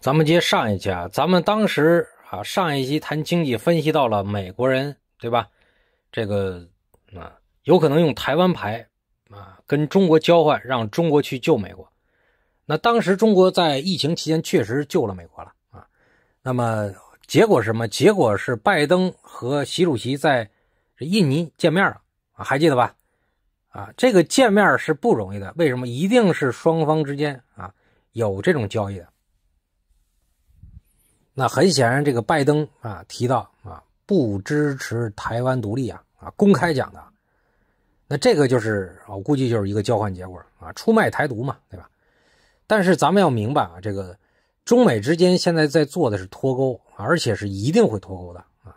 咱们接上一期啊，咱们当时啊上一期谈经济分析到了美国人对吧？这个啊有可能用台湾牌啊跟中国交换，让中国去救美国。那当时中国在疫情期间确实救了美国了啊。那么结果什么？结果是拜登和习主席在印尼见面了啊，还记得吧？啊，这个见面是不容易的，为什么？一定是双方之间啊有这种交易的。那很显然，这个拜登啊提到啊不支持台湾独立啊啊公开讲的，那这个就是我估计就是一个交换结果啊出卖台独嘛，对吧？但是咱们要明白啊，这个中美之间现在在做的是脱钩，而且是一定会脱钩的啊。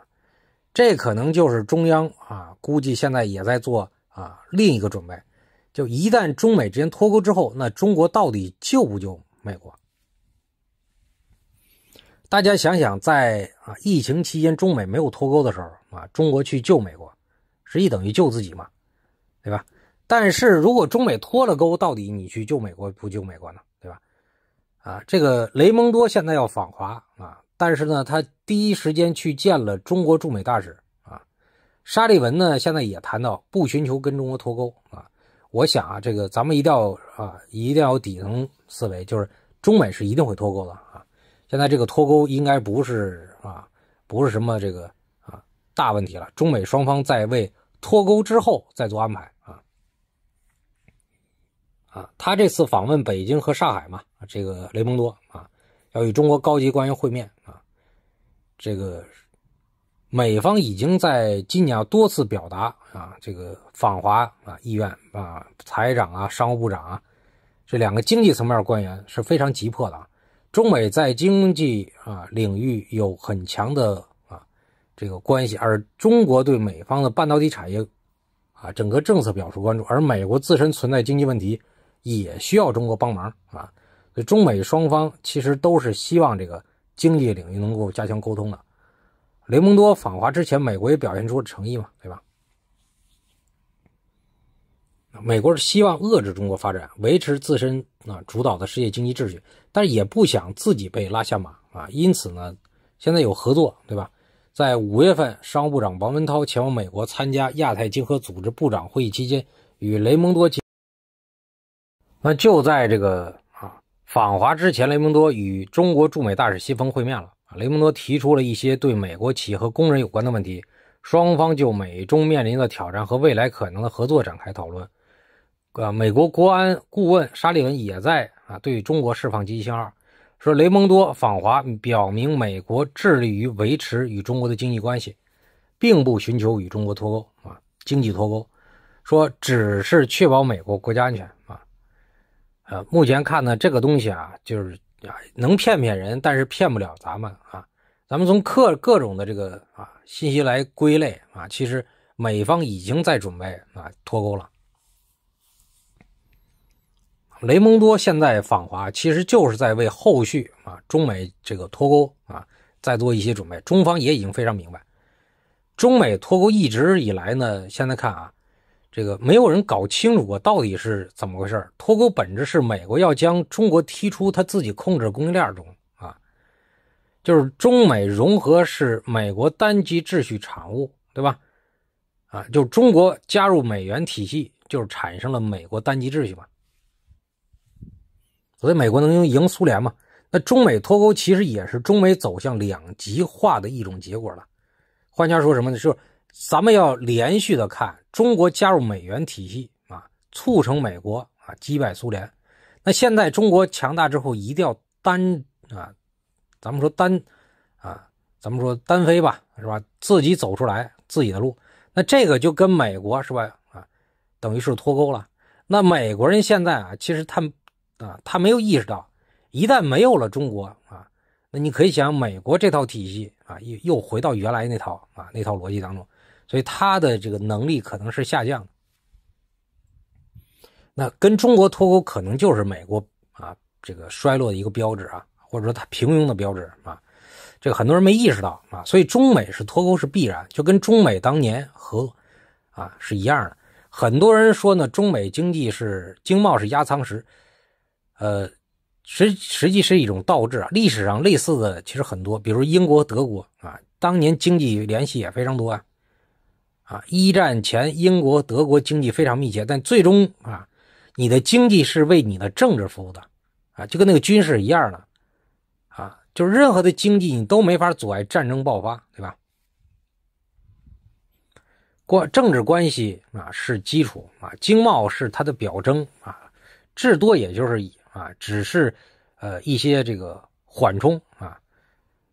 这可能就是中央啊估计现在也在做啊另一个准备，就一旦中美之间脱钩之后，那中国到底救不救美国？大家想想，在啊疫情期间，中美没有脱钩的时候，啊中国去救美国，实际等于救自己嘛，对吧？但是如果中美脱了钩，到底你去救美国不救美国呢？对吧？啊，这个雷蒙多现在要访华啊，但是呢，他第一时间去见了中国驻美大使啊。沙利文呢，现在也谈到不寻求跟中国脱钩啊。我想啊，这个咱们一定要啊，一定要有底层思维，就是中美是一定会脱钩的。现在这个脱钩应该不是啊，不是什么这个啊大问题了。中美双方在为脱钩之后再做安排啊。啊，他这次访问北京和上海嘛，这个雷蒙多啊，要与中国高级官员会面啊。这个美方已经在今年多次表达啊这个访华啊意愿啊，财长啊、商务部长啊，这两个经济层面官员是非常急迫的啊。中美在经济啊领域有很强的啊这个关系，而中国对美方的半导体产业啊整个政策表示关注，而美国自身存在经济问题，也需要中国帮忙啊。所以中美双方其实都是希望这个经济领域能够加强沟通的。雷蒙多访华之前，美国也表现出诚意嘛，对吧？美国是希望遏制中国发展，维持自身啊主导的世界经济秩序，但是也不想自己被拉下马啊，因此呢，现在有合作，对吧？在五月份，商务部长王文涛前往美国参加亚太经合组织部长会议期间，与雷蒙多结。那就在这个啊访华之前，雷蒙多与中国驻美大使西峰会面了。雷蒙多提出了一些对美国企业和工人有关的问题，双方就美中面临的挑战和未来可能的合作展开讨论。呃，美国国安顾问沙利文也在啊，对中国释放积极信号，说雷蒙多访华表明美国致力于维持与中国的经济关系，并不寻求与中国脱钩啊，经济脱钩，说只是确保美国国家安全啊。呃，目前看呢，这个东西啊，就是啊，能骗骗人，但是骗不了咱们啊。咱们从各各种的这个啊信息来归类啊，其实美方已经在准备啊脱钩了。雷蒙多现在访华，其实就是在为后续啊中美这个脱钩啊再做一些准备。中方也已经非常明白，中美脱钩一直以来呢，现在看啊，这个没有人搞清楚过到底是怎么回事脱钩本质是美国要将中国踢出他自己控制供应链中啊，就是中美融合是美国单极秩序产物，对吧？啊，就中国加入美元体系，就是产生了美国单极秩序嘛。所以美国能赢苏联吗？那中美脱钩其实也是中美走向两极化的一种结果了。换句话说什么呢？就是咱们要连续的看中国加入美元体系啊，促成美国啊击败苏联。那现在中国强大之后，一定要单啊，咱们说单啊，咱们说单飞吧，是吧？自己走出来自己的路。那这个就跟美国是吧？啊，等于是脱钩了。那美国人现在啊，其实他们。啊，他没有意识到，一旦没有了中国啊，那你可以想，美国这套体系啊，又又回到原来那套啊那套逻辑当中，所以他的这个能力可能是下降的。那跟中国脱钩，可能就是美国啊这个衰落的一个标志啊，或者说它平庸的标志啊，这个很多人没意识到啊，所以中美是脱钩是必然，就跟中美当年和啊是一样的。很多人说呢，中美经济是经贸是压舱石。呃，实实际是一种倒置啊，历史上类似的其实很多，比如英国、德国啊，当年经济联系也非常多啊，啊，一战前英国、德国经济非常密切，但最终啊，你的经济是为你的政治服务的啊，就跟那个军事一样的啊，就是任何的经济你都没法阻碍战争爆发，对吧？关政治关系啊是基础啊，经贸是它的表征啊，至多也就是以。啊，只是，呃，一些这个缓冲啊，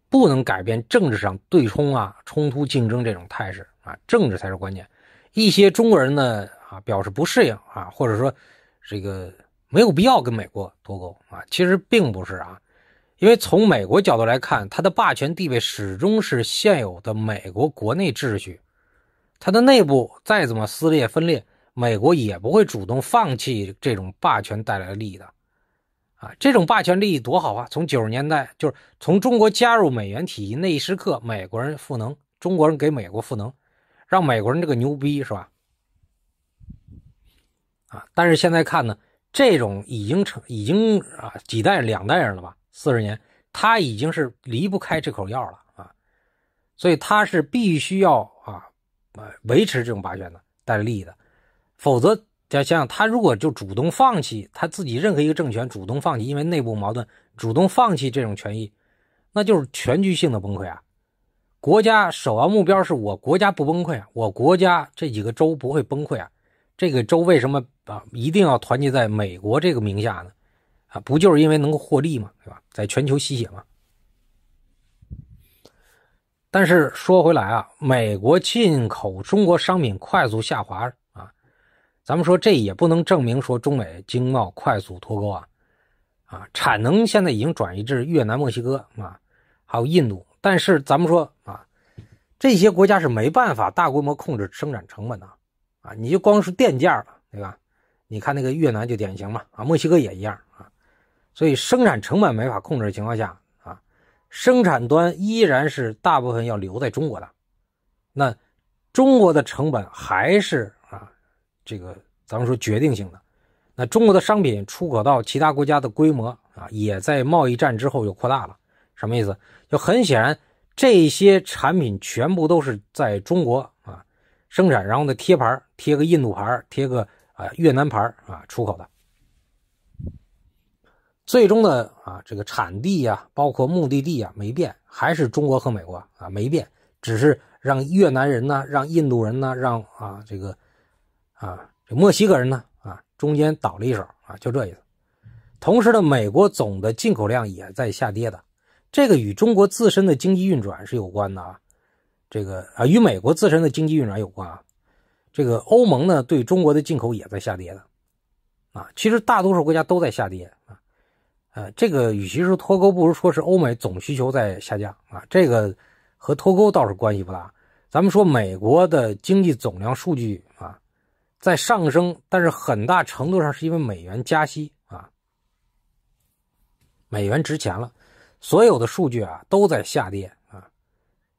不能改变政治上对冲啊、冲突竞争这种态势啊，政治才是关键。一些中国人呢啊，表示不适应啊，或者说这个没有必要跟美国脱钩啊，其实并不是啊，因为从美国角度来看，它的霸权地位始终是现有的美国国内秩序，它的内部再怎么撕裂分裂，美国也不会主动放弃这种霸权带来的利益的。啊，这种霸权利益多好啊！从九十年代，就是从中国加入美元体系那一时刻，美国人赋能，中国人给美国赋能，让美国人这个牛逼是吧？啊，但是现在看呢，这种已经成，已经啊几代两代人了吧，四十年，他已经是离不开这口药了啊，所以他是必须要啊，维持这种霸权的带利益的，否则。你要想想，他如果就主动放弃他自己任何一个政权，主动放弃，因为内部矛盾，主动放弃这种权益，那就是全局性的崩溃啊！国家首要目标是我国家不崩溃啊，我国家这几个州不会崩溃啊！这个州为什么啊一定要团结在美国这个名下呢？啊，不就是因为能够获利嘛，对吧？在全球吸血嘛？但是说回来啊，美国进口中国商品快速下滑。咱们说这也不能证明说中美经贸快速脱钩啊，啊，产能现在已经转移至越南、墨西哥啊，还有印度。但是咱们说啊，这些国家是没办法大规模控制生产成本的啊，你就光是电价了，对吧？你看那个越南就典型嘛，啊，墨西哥也一样啊，所以生产成本没法控制的情况下啊，生产端依然是大部分要留在中国的，那中国的成本还是。这个咱们说决定性的，那中国的商品出口到其他国家的规模啊，也在贸易战之后又扩大了。什么意思？就很显然，这些产品全部都是在中国啊生产，然后呢贴牌，贴个印度牌，贴个啊越南牌啊出口的。最终的啊，这个产地呀，包括目的地呀没变，还是中国和美国啊没变，只是让越南人呢，让印度人呢，让啊这个。啊，这墨西哥人呢？啊，中间倒了一手啊，就这意思。同时呢，美国总的进口量也在下跌的，这个与中国自身的经济运转是有关的啊。这个啊，与美国自身的经济运转有关啊。这个欧盟呢，对中国的进口也在下跌的。啊，其实大多数国家都在下跌啊。呃，这个与其说脱钩，不如说是欧美总需求在下降啊。这个和脱钩倒是关系不大。咱们说美国的经济总量数据啊。在上升，但是很大程度上是因为美元加息啊，美元值钱了，所有的数据啊都在下跌啊。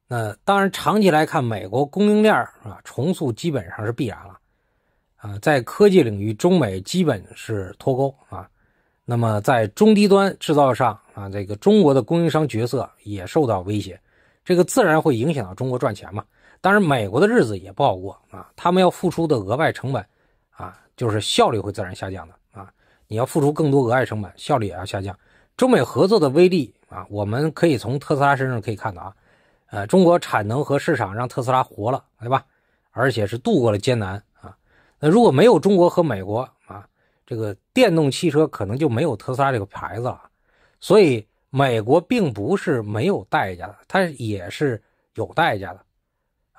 那当然，长期来看，美国供应链啊重塑基本上是必然了啊。在科技领域，中美基本是脱钩啊。那么在中低端制造上啊，这个中国的供应商角色也受到威胁，这个自然会影响到中国赚钱嘛。当然，美国的日子也不好过啊！他们要付出的额外成本，啊，就是效率会自然下降的啊！你要付出更多额外成本，效率也要下降。中美合作的威力啊，我们可以从特斯拉身上可以看到啊，呃，中国产能和市场让特斯拉活了，对吧？而且是度过了艰难啊。那如果没有中国和美国啊，这个电动汽车可能就没有特斯拉这个牌子啊。所以，美国并不是没有代价的，它也是有代价的。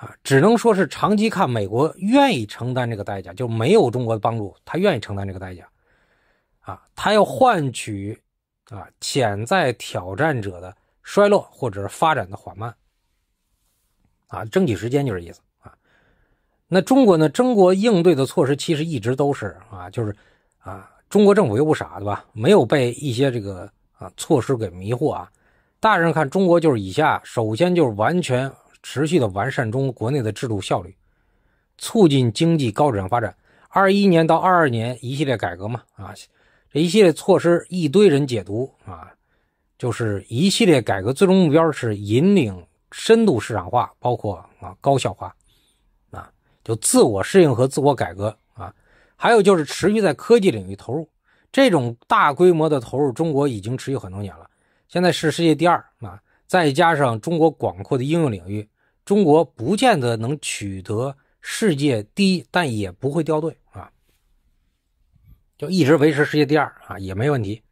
啊，只能说是长期看，美国愿意承担这个代价，就没有中国的帮助，他愿意承担这个代价，啊，他要换取，啊，潜在挑战者的衰落或者是发展的缓慢，啊，争取时间就是意思啊。那中国呢？中国应对的措施其实一直都是啊，就是啊，中国政府又不傻，对吧？没有被一些这个啊措施给迷惑啊。大人看，中国就是以下，首先就是完全。持续的完善中国内的制度效率，促进经济高质量发展。二一年到二二年一系列改革嘛，啊，这一系列措施一堆人解读啊，就是一系列改革最终目标是引领深度市场化，包括啊高效化，啊就自我适应和自我改革啊，还有就是持续在科技领域投入，这种大规模的投入中国已经持续很多年了，现在是世界第二啊。再加上中国广阔的应用领域，中国不见得能取得世界第一，但也不会掉队啊，就一直维持世界第二啊也没问题。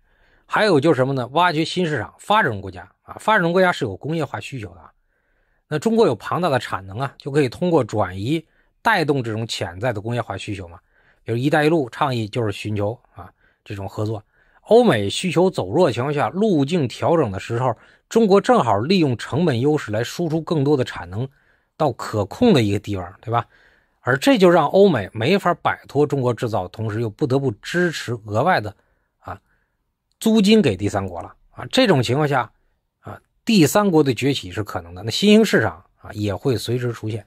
还有就是什么呢？挖掘新市场，发展中国家啊，发展中国家是有工业化需求的，那中国有庞大的产能啊，就可以通过转移带动这种潜在的工业化需求嘛。比如“一带一路”倡议就是寻求啊这种合作。欧美需求走弱的情况下，路径调整的时候。中国正好利用成本优势来输出更多的产能到可控的一个地方，对吧？而这就让欧美没法摆脱中国制造，同时又不得不支持额外的啊租金给第三国了啊。这种情况下，啊，第三国的崛起是可能的，那新兴市场啊也会随之出现。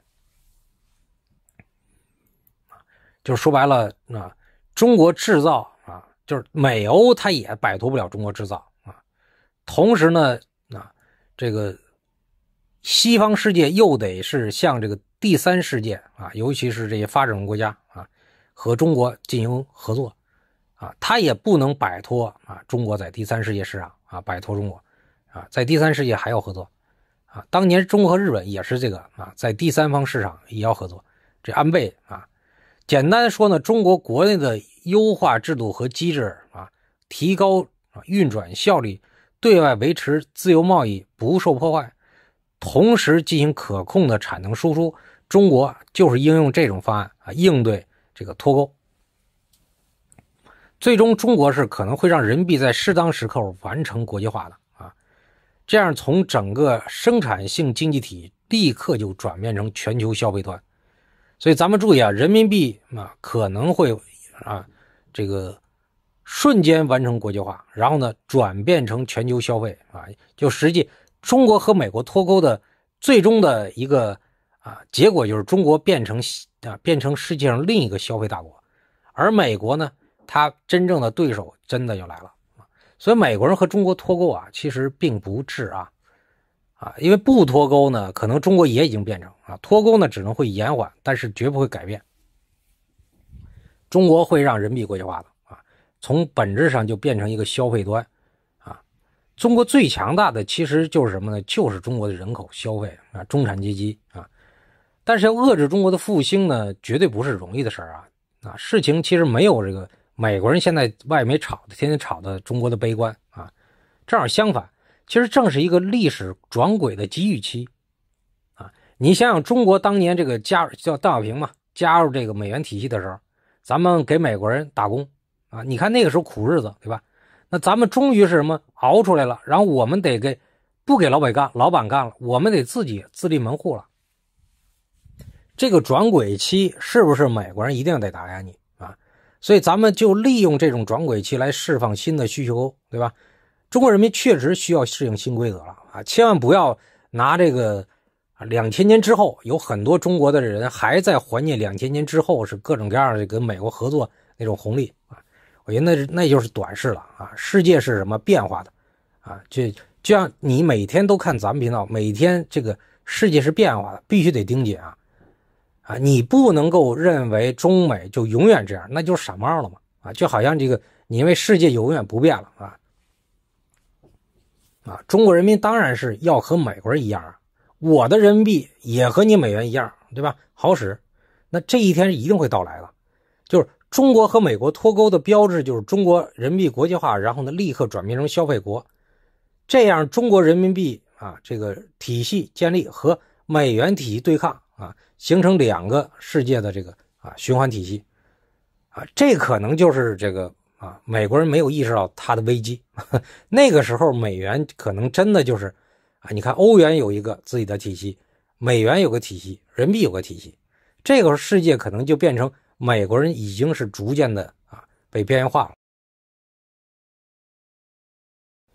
就是说白了，啊，中国制造啊，就是美欧它也摆脱不了中国制造啊，同时呢。这个西方世界又得是向这个第三世界啊，尤其是这些发展中国家啊，和中国进行合作啊，他也不能摆脱啊，中国在第三世界市场啊，摆脱中国啊，在第三世界还要合作啊。当年中国和日本也是这个啊，在第三方市场也要合作。这安倍啊，简单说呢，中国国内的优化制度和机制啊，提高啊运转效率。对外维持自由贸易不受破坏，同时进行可控的产能输出，中国就是应用这种方案啊应对这个脱钩。最终，中国是可能会让人民币在适当时刻完成国际化的啊，这样从整个生产性经济体立刻就转变成全球消费端。所以，咱们注意啊，人民币啊可能会啊这个。瞬间完成国际化，然后呢，转变成全球消费啊，就实际中国和美国脱钩的最终的一个啊结果，就是中国变成啊变成世界上另一个消费大国，而美国呢，它真正的对手真的要来了所以美国人和中国脱钩啊，其实并不智啊啊，因为不脱钩呢，可能中国也已经变成啊脱钩呢，只能会延缓，但是绝不会改变，中国会让人民币国际化的。从本质上就变成一个消费端，啊，中国最强大的其实就是什么呢？就是中国的人口消费啊，中产阶级啊，但是要遏制中国的复兴呢，绝对不是容易的事儿啊啊！事情其实没有这个美国人现在外媒炒的天天炒的中国的悲观啊，正好相反，其实正是一个历史转轨的机遇期啊！你想想，中国当年这个加叫邓小平嘛，加入这个美元体系的时候，咱们给美国人打工。啊，你看那个时候苦日子，对吧？那咱们终于是什么熬出来了，然后我们得给不给老板干，老板干了，我们得自己自立门户了。这个转轨期是不是美国人一定得打压你啊？所以咱们就利用这种转轨期来释放新的需求，对吧？中国人民确实需要适应新规则了啊！千万不要拿这个啊，两千年之后有很多中国的人还在怀念两千年之后是各种各样的跟美国合作那种红利。我觉得那是，那就是短视了啊！世界是什么变化的，啊，就就像你每天都看咱们频道，每天这个世界是变化的，必须得盯紧啊！啊，你不能够认为中美就永远这样，那就是傻帽了嘛！啊，就好像这个，你因为世界永远不变了啊？啊，中国人民当然是要和美国人一样，我的人民币也和你美元一样，对吧？好使，那这一天一定会到来的，就是。中国和美国脱钩的标志就是中国人民币国际化，然后呢立刻转变成消费国，这样中国人民币啊这个体系建立和美元体系对抗啊，形成两个世界的这个啊循环体系，啊这可能就是这个啊美国人没有意识到他的危机，那个时候美元可能真的就是啊你看欧元有一个自己的体系，美元有个体系，人民币有个体系，这个世界可能就变成。美国人已经是逐渐的啊被边缘化了。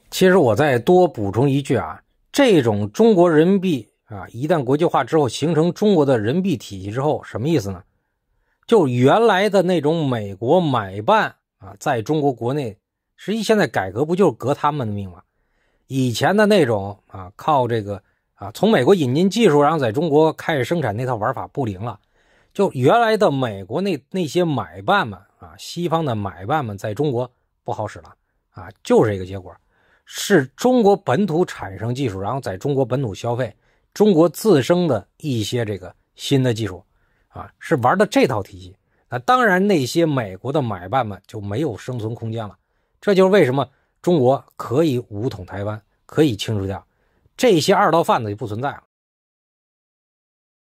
其实我再多补充一句啊，这种中国人民币啊，一旦国际化之后，形成中国的人民币体系之后，什么意思呢？就原来的那种美国买办啊，在中国国内，实际现在改革不就是革他们的命吗？以前的那种啊，靠这个啊，从美国引进技术，然后在中国开始生产那套玩法不灵了。就原来的美国那那些买办们啊，西方的买办们在中国不好使了啊，就是这个结果，是中国本土产生技术，然后在中国本土消费，中国自身的一些这个新的技术啊，是玩的这套体系。那当然，那些美国的买办们就没有生存空间了。这就是为什么中国可以武统台湾，可以清除掉这些二道贩子就不存在了。